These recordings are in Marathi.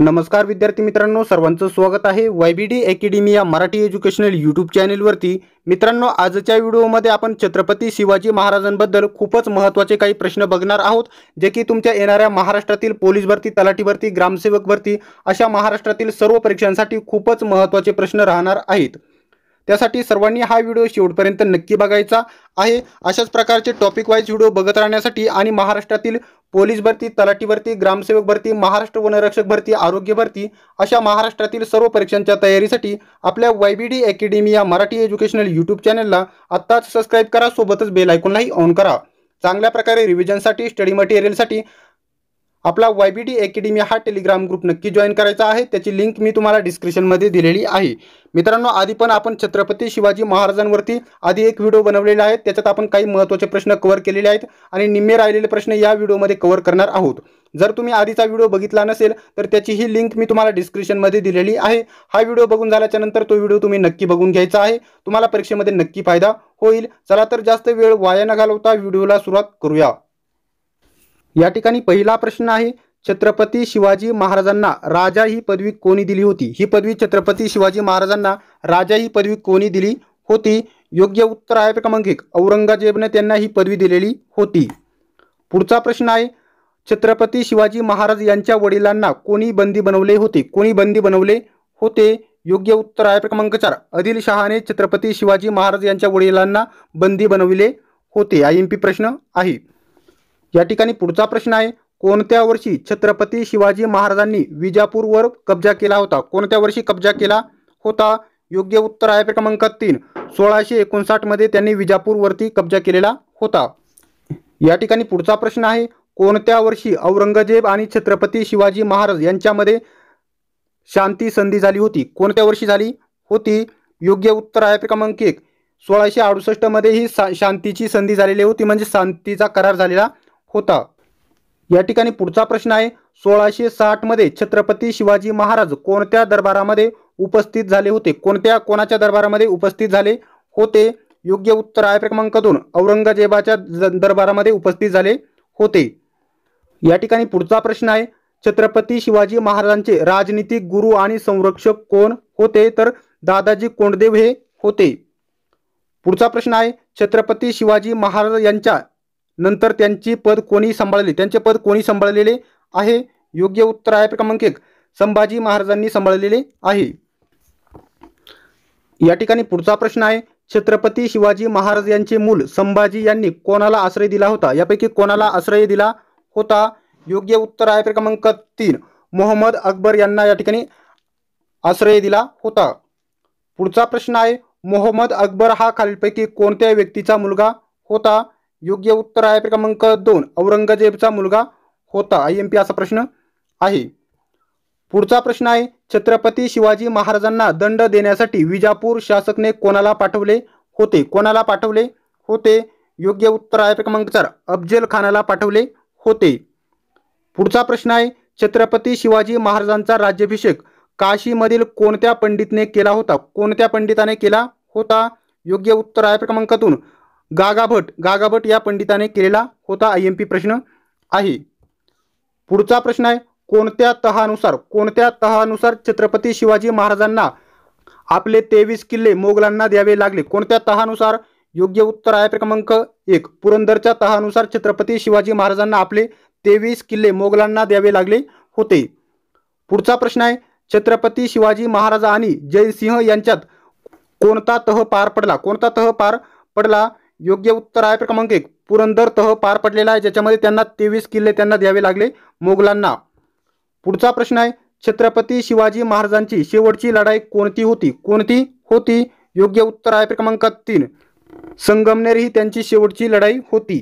नमस्कार विद्यार्थी मित्रांनो सर्वांचं स्वागत आहे वाय बी डी अकॅडमी या मराठी एज्युकेशनल यूट्यूब चॅनेलवरती मित्रांनो आजच्या व्हिडिओमध्ये आपण छत्रपती शिवाजी महाराजांबद्दल खूपच महत्त्वाचे काही प्रश्न बघणार आहोत जे की तुमच्या येणाऱ्या महाराष्ट्रातील पोलीस भरती तलाठी भरती ग्रामसेवक भरती अशा महाराष्ट्रातील सर्व परीक्षांसाठी खूपच महत्त्वाचे प्रश्न राहणार आहेत त्यासाठी सर्वांनी हा व्हिडिओ शेवटपर्यंत नक्की बघायचा आहे अशाच प्रकारचे टॉपिक वाईज व्हिडिओ बघत राहण्यासाठी आणि महाराष्ट्रातील पोलीस भरती तलाठी भरती ग्रामसेवक भरती महाराष्ट्र वनरक्षक भरती आरोग्य भरती अशा महाराष्ट्रातील सर्व परीक्षांच्या तयारीसाठी आपल्या वाय बी डी अकॅडमी या मराठी एज्युकेशनल यूट्यूब चॅनलला आत्ताच सबस्क्राईब करा सोबतच बेल ऐकूनही ऑन करा चांगल्या प्रकारे रिव्हिजनसाठी स्टडी मटेरियलसाठी आपला वाय बी डी अकॅडमी हा टेलिग्राम ग्रुप नक्की जॉईन करायचा आहे त्याची लिंक मी तुम्हाला डिस्क्रिप्शनमध्ये दिलेली आहे मित्रांनो आधी पण आपण छत्रपती शिवाजी महाराजांवरती आधी एक व्हिडिओ बनवलेला आहे त्याच्यात आपण काही महत्त्वाचे प्रश्न कव्हर केलेले आहेत आणि निम्मे राहिलेले प्रश्न या व्हिडिओमध्ये कव्हर करणार आहोत जर तुम्ही आधीचा व्हिडिओ बघितला नसेल तर त्याची ही लिंक मी तुम्हाला डिस्क्रिप्शनमध्ये दिलेली आहे हा व्हिडिओ बघून झाल्याच्या नंतर तो व्हिडिओ तुम्ही नक्की बघून घ्यायचा आहे तुम्हाला परीक्षेमध्ये नक्की फायदा होईल चला तर जास्त वेळ वाया न घालवता व्हिडिओला सुरुवात करूया या ठिकाणी पहिला प्रश्न आहे छत्रपती शिवाजी महाराजांना राजा ही पदवी कोणी दिली होती ही पदवी छत्रपती शिवाजी महाराजांना राजा ही पदवी कोणी दिली होती योग्य उत्तर आहे क्रमांक एक औरंगजेबने त्यांना ही पदवी दिलेली होती पुढचा प्रश्न आहे छत्रपती शिवाजी महाराज यांच्या वडिलांना कोणी बंदी बनवले होते कोणी बंदी बनवले होते योग्य उत्तर आहे क्रमांक चार शहाने छत्रपती शिवाजी महाराज यांच्या वडिलांना बंदी बनविले होते आय एम पी प्रश्न आहे या ठिकाणी पुढचा प्रश्न आहे कोणत्या वर्षी छत्रपती शिवाजी महाराजांनी विजापूरवर कब्जा केला होता कोणत्या वर्षी कब्जा केला होता योग्य उत्तर आहे क्रमांक तीन सोळाशे एकोणसाठमध्ये त्यांनी विजापूरवरती कब्जा केलेला होता या ठिकाणी पुढचा प्रश्न आहे कोणत्या वर्षी औरंगजेब आणि छत्रपती शिवाजी महाराज यांच्यामध्ये शांती संधी झाली होती कोणत्या वर्षी झाली होती योग्य उत्तर आहे क्रमांक एक सोळाशे अडुसष्टमध्ये ही शांतीची संधी झालेली होती म्हणजे शांतीचा करार झालेला होता या ठिकाणी पुढचा प्रश्न आहे सोळाशे साठ मध्ये छत्रपती शिवाजी महाराज कोणत्या दरबारामध्ये उपस्थित झाले होते कोणत्या कोणाच्या दरबारामध्ये उपस्थित झाले होते योग्य उत्तर आहे क्रमांक दोन औरंगजेबाच्या दरबारामध्ये उपस्थित झाले होते या ठिकाणी पुढचा प्रश्न आहे छत्रपती शिवाजी महाराजांचे राजनीतिक गुरु आणि संरक्षक कोण होते तर दादाजी कोंडदेव हे होते पुढचा प्रश्न आहे छत्रपती शिवाजी महाराज यांच्या नंतर त्यांची पद कोणी सांभाळले त्यांचे पद कोणी सांभाळलेले आहे योग्य उत्तर आहे क्रमांक एक संभाजी महाराजांनी सांभाळलेले आहे या ठिकाणी पुढचा प्रश्न आहे छत्रपती शिवाजी महाराज यांचे मूल संभाजी यांनी कोणाला आश्रय दिला होता यापैकी कोणाला आश्रय दिला होता योग्य उत्तर आहे क्रमांक तीन मोहम्मद अकबर यांना या ठिकाणी आश्रय दिला होता पुढचा प्रश्न आहे मोहम्मद अकबर हा खालीलपैकी कोणत्या व्यक्तीचा मुलगा होता योग्य उत्तर आहे क्रमांक दोन औरंगजेबचा मुलगा होता आय एम पी असा प्रश्न आहे पुढचा प्रश्न आहे छत्रपती शिवाजी महाराजांना दंड देण्यासाठी विजापूर शासकने कोणाला पाठवले होते कोणाला पाठवले होते योग्य उत्तर आहे क्रमांक चार अफजल खानाला पाठवले होते पुढचा प्रश्न आहे छत्रपती शिवाजी महाराजांचा राज्याभिषेक काशीमधील कोणत्या पंडितने केला होता कोणत्या पंडिताने केला होता योग्य उत्तर आहे क्रमांकातून गागाभट गागाभट या पंडिताने केलेला होता आय एम पी प्रश्न आहे पुढचा प्रश्न आहे कोणत्या तहानुसार कोणत्या तहानुसार छत्रपती शिवाजी महाराजांना आपले तेवीस किल्ले मोगलांना द्यावे लागले कोणत्या तहानुसार योग्य उत्तर आहे क्रमांक एक पुरंदरच्या तहानुसार छत्रपती शिवाजी महाराजांना आपले तेवीस किल्ले मोगलांना द्यावे लागले होते पुढचा प्रश्न आहे छत्रपती शिवाजी महाराज आणि जयसिंह यांच्यात कोणता तह पार पडला कोणता तह पार पडला योग्य उत्तर आहे क्रमांक एक पुरंदर तह पार पडलेला आहे ज्याच्यामध्ये त्यांना तेवीस किल्ले त्यांना द्यावे लागले मोगलांना पुढचा प्रश्न आहे छत्रपती शिवाजी महाराजांची शेवटची लढाई कोणती होती कोणती होती योग्य उत्तर आहे क्रमांक तीन संगमनेर ही त्यांची शेवटची लढाई होती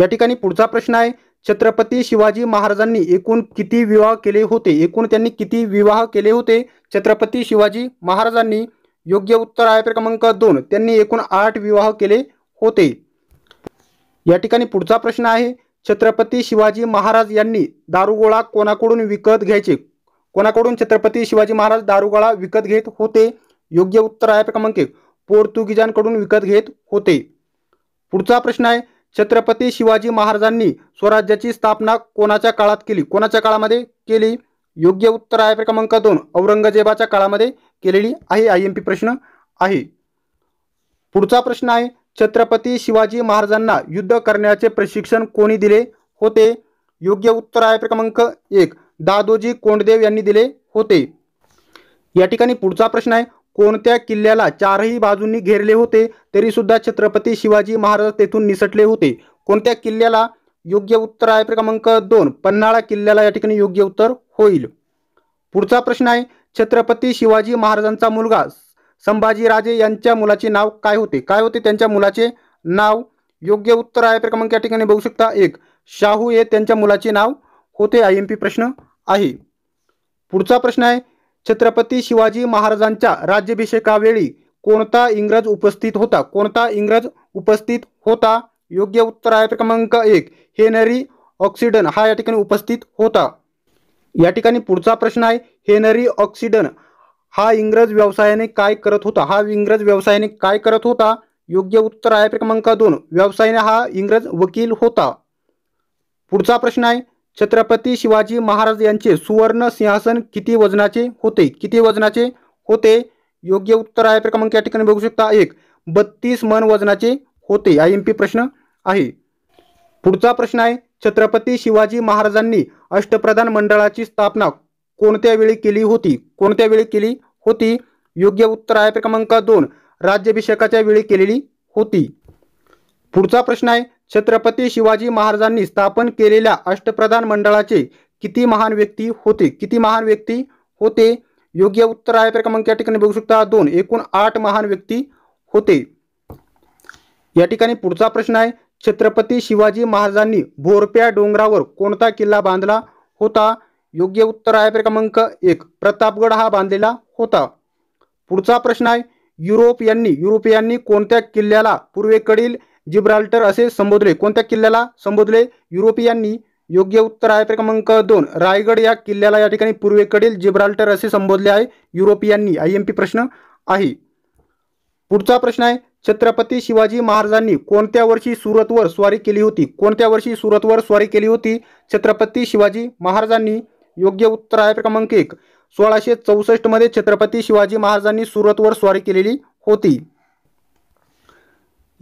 या ठिकाणी पुढचा प्रश्न आहे छत्रपती शिवाजी महाराजांनी एकूण किती विवाह केले होते एकूण त्यांनी किती विवाह केले होते छत्रपती शिवाजी महाराजांनी योग्य उत्तर आहे क्रमांक दोन त्यांनी एकूण आठ विवाह केले होते या ठिकाणी पुढचा प्रश्न आहे छत्रपती शिवाजी महाराज यांनी दारुगोळा कोणाकडून विकत घ्यायचे कोणाकडून छत्रपती शिवाजी महाराज दारुगोळा विकत घेत होते योग्य उत्तर आहे क्रमांक एक पोर्तुगीजांकडून विकत घेत होते पुढचा प्रश्न आहे छत्रपती शिवाजी महाराजांनी स्वराज्याची स्थापना कोणाच्या काळात केली कोणाच्या काळामध्ये केली योग्य उत्तर आहे क्रमांक दोन औरंगजेबाच्या काळामध्ये केलेली आहे आय एम पी प्रश्न आहे पुढचा प्रश्न आहे छत्रपती शिवाजी महाराजांना युद्ध करण्याचे प्रशिक्षण कोणी दिले होते योग्य उत्तर आहे क्रमांक एक दादोजी कोंडदेव यांनी दिले होते या ठिकाणी पुढचा प्रश्न आहे कोणत्या किल्ल्याला चारही बाजूंनी घेरले होते तरी सुद्धा छत्रपती शिवाजी महाराज तेथून निसटले होते कोणत्या किल्ल्याला योग्य उत्तर आहे क्रमांक दोन पन्हाळा किल्ल्याला या ठिकाणी योग्य उत्तर होईल पुढचा प्रश्न आहे छत्रपती शिवाजी महाराजांचा मुलगा संभाजीराजे यांच्या मुलाचे नाव काय होते काय होते त्यांच्या मुलाचे नाव योग्य उत्तर आहे क्रमांक या ठिकाणी बघू शकता एक शाहू हे त्यांच्या मुलाचे नाव होते आय एम पी प्रश्न आहे पुढचा प्रश्न आहे छत्रपती शिवाजी महाराजांच्या राज्याभिषेकावेळी कोणता इंग्रज उपस्थित होता कोणता इंग्रज उपस्थित होता योग्य उत्तर आहे क्रमांक एक हेनरी ऑक्सिडन हा या ठिकाणी उपस्थित होता या ठिकाणी पुढचा प्रश्न आहे हेनरी ऑक्सिडन हा इंग्रज व्यवसायाने काय करत होता हा इंग्रज व्यवसायाने काय करत होता योग्य उत्तर आहे क्रमांक दोन व्यवसायाने हा इंग्रज वकील होता पुढचा प्रश्न आहे छत्रपती शिवाजी महाराज यांचे सुवर्ण सिंहासन किती वजनाचे होते किती वजनाचे होते योग्य उत्तर आहे क्रमांक या ठिकाणी बघू शकता एक बत्तीस मन वजनाचे होते आय एम प्रश्न आहे पुढचा प्रश्न आहे छत्रपती शिवाजी महाराजांनी अष्टप्रधान मंडळाची स्थापना कोणत्या वेळी केली होती कोणत्या वेळी केली होती योग्य उत्तर आहे क्रमांक दोन राज्याभिषेकाच्या वेळी केलेली होती पुढचा प्रश्न आहे छत्रपती शिवाजी महाराजांनी स्थापन केलेल्या अष्टप्रधान मंडळाचे किती महान व्यक्ती होते किती महान व्यक्ती होते योग्य उत्तर आहे क्रमांक या ठिकाणी बघू शकता दोन एकूण आठ महान व्यक्ती होते या ठिकाणी पुढचा प्रश्न आहे छत्रपती शिवाजी महाराजांनी भोरप्या डोंगरावर कोणता किल्ला बांधला होता योग्य उत्तर आहे क्रमांक एक प्रतापगड हा बांधलेला होता पुढचा प्रश्न आहे युरोप यांनी युरोपियांनी कोणत्या किल्ल्याला पूर्वेकडील जिब्राल्टर असे संबोधले कोणत्या किल्ल्याला संबोधले युरोपियांनी योग्य उत्तर आहे क्रमांक दोन रायगड या किल्ल्याला या ठिकाणी पूर्वेकडील जिब्राल्टर असे संबोधले आहे युरोपियांनी आय एम पी प्रश्न आहे पुढचा प्रश्न आहे छत्रपती शिवाजी महाराजांनी कोणत्या वर्षी सुरतवर स्वारी केली होती कोणत्या वर्षी सुरतवर स्वारी केली होती छत्रपती शिवाजी महाराजांनी योग्य उत्तर आहे क्रमांक एक सोळाशे चौसष्ट मध्ये छत्रपती शिवाजी महाराजांनी सुरतवर स्वारी केलेली होती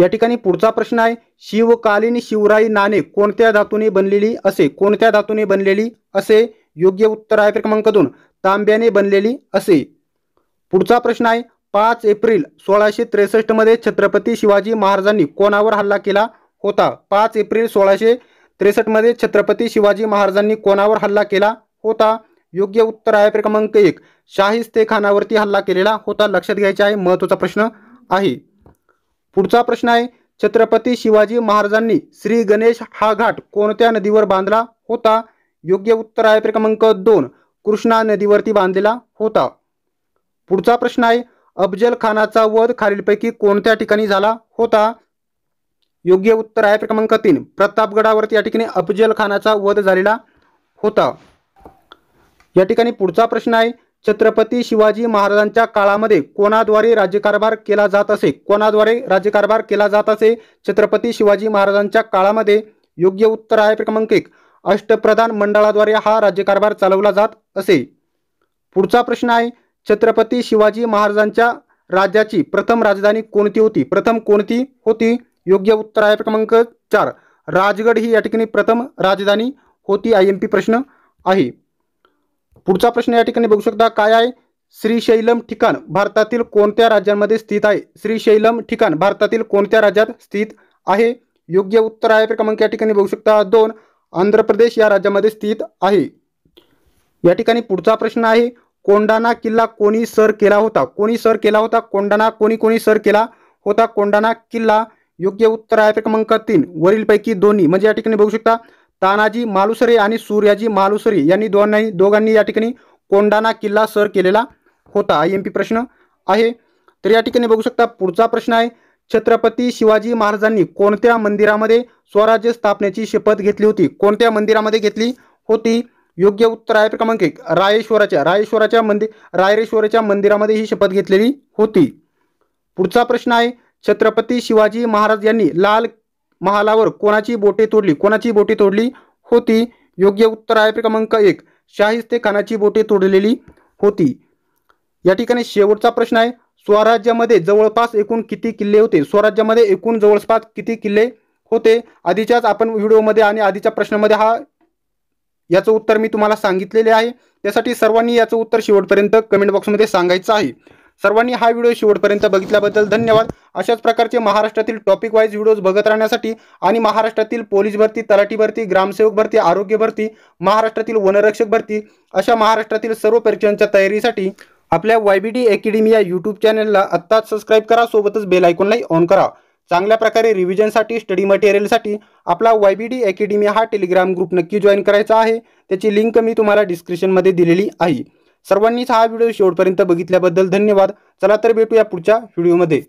या ठिकाणी पुढचा प्रश्न आहे शिवकालीन शिवराई नाणे कोणत्या धातूने बनलेली असे कोणत्या धातूने बनलेली असे योग्य उत्तर आहे क्रमांक दोन तांब्याने बनलेली असे पुढचा प्रश्न आहे पाच एप्रिल सोळाशे त्रेसष्टमध्ये छत्रपती शिवाजी महाराजांनी कोणावर हल्ला केला होता पाच एप्रिल सोळाशे त्रेसष्टमध्ये छत्रपती शिवाजी महाराजांनी कोणावर हल्ला केला होता योग्य उत्तर आहे क्रमांक एक शाहिस्ते खानावरती हल्ला केलेला होता लक्षात घ्यायचा आहे महत्वाचा प्रश्न आहे पुढचा प्रश्न आहे छत्रपती शिवाजी महाराजांनी श्री गणेश हा घाट कोणत्या नदीवर बांधला होता योग्य उत्तर आहे क्रमांक दोन कृष्णा नदीवरती बांधलेला होता पुढचा प्रश्न आहे अफजल खानाचा वध खालीलपैकी कोणत्या ठिकाणी झाला होता योग्य उत्तर आहे क्रमांक तीन प्रतापगडावरती या ठिकाणी अफजल खानाचा वध झालेला होता या ठिकाणी पुढचा प्रश्न आहे छत्रपती शिवाजी महाराजांच्या काळामध्ये कोणाद्वारे राज्यकारभार केला जात असे कोणाद्वारे राज्यकारभार केला जात असे छत्रपती शिवाजी महाराजांच्या काळामध्ये योग्य उत्तर आहे क्रमांक एक अष्टप्रधान मंडळाद्वारे हा राज्यकारभार चालवला जात असे पुढचा प्रश्न आहे छत्रपती शिवाजी महाराजांच्या राज्याची प्रथम राजधानी कोणती होती प्रथम कोणती होती योग्य उत्तर आहे क्रमांक चार राजगड ही या ठिकाणी प्रथम राजधानी होती आय एम पी प्रश्न आहे पुढचा प्रश्न या ठिकाणी बघू शकता काय आहे श्रीशैलम ठिकाण भारतातील कोणत्या राज्यांमध्ये स्थित आहे श्रीशैलम ठिकाण भारतातील कोणत्या राज्यात स्थित आहे योग्य उत्तर आहे क्रमांक या ठिकाणी बघू शकता दोन आंध्र प्रदेश या राज्यामध्ये स्थित आहे या ठिकाणी पुढचा प्रश्न आहे कोंडाणा किल्ला कोणी सर केला होता कोणी सर केला होता कोंडाणा कोणी कोणी सर केला होता कोंडाणा किल्ला योग्य उत्तर आहे क्रमांक तीन वरीलपैकी दोन्ही म्हणजे या ठिकाणी बघू शकता तानाजी मालुसरे आणि सूर्याजी मालुसरे यांनी दोघांनी दोघांनी या ठिकाणी कोंडाणा किल्ला सर केलेला होता आय एम पी प्रश्न आहे तर या ठिकाणी बघू शकता पुढचा प्रश्न आहे छत्रपती शिवाजी महाराजांनी कोणत्या मंदिरामध्ये स्वराज्य स्थापनेची शपथ घेतली होती कोणत्या मंदिरामध्ये घेतली होती योग्य उत्तर आहे क्रमांक एक रायेश्वराच्या रायेश्वराच्या मंदिर रायरेश्वराच्या मंदिरामध्ये ही शपथ घेतलेली होती पुढचा प्रश्न आहे छत्रपती शिवाजी महाराज यांनी लाल महालावर कोणाची बोटे तोडली कोणाची बोटे तोडली होती योग्य उत्तर आहे क्रमांक एक शाहिस्ते खानाची बोटे तोडलेली होती या ठिकाणी शेवटचा प्रश्न आहे स्वराज्यामध्ये जवळपास एकूण किती किल्ले होते स्वराज्यामध्ये एकूण जवळपास किती किल्ले होते आधीच्याच आपण व्हिडिओमध्ये आणि आधीच्या प्रश्नामध्ये हा याचं उत्तर मी तुम्हाला सांगितलेले आहे त्यासाठी सर्वांनी याचं उत्तर शेवटपर्यंत कमेंट बॉक्समध्ये सांगायचं आहे सर्वांनी हा व्हिडिओ शेवटपर्यंत बघितल्याबद्दल धन्यवाद अशाच प्रकारचे महाराष्ट्रातील टॉपिक वाईज व्हिडिओज बघत राहण्यासाठी आणि महाराष्ट्रातील पोलीस भरती तलाठी भरती ग्रामसेवक भरती आरोग्य भरती महाराष्ट्रातील वनरक्षक भरती अशा महाराष्ट्रातील सर्व परीक्षांच्या तयारीसाठी आपल्या वाय बी डी अकॅडमी या यूट्यूब चॅनलला आत्ताच सबस्क्राईब करा सोबतच बेल ऐकूनलाही ऑन करा चांगल्या प्रकारे रिव्हिजनसाठी स्टडी मटेरियलसाठी आपला वाय बी डी अकॅडमी हा टेलिग्राम ग्रुप नक्की जॉईन करायचा आहे त्याची लिंक मी तुम्हाला डिस्क्रिप्शनमध्ये दिलेली आहे सर्वांनीच हा व्हिडिओ शेवटपर्यंत बघितल्याबद्दल धन्यवाद चला तर भेटूया पुढच्या व्हिडिओमध्ये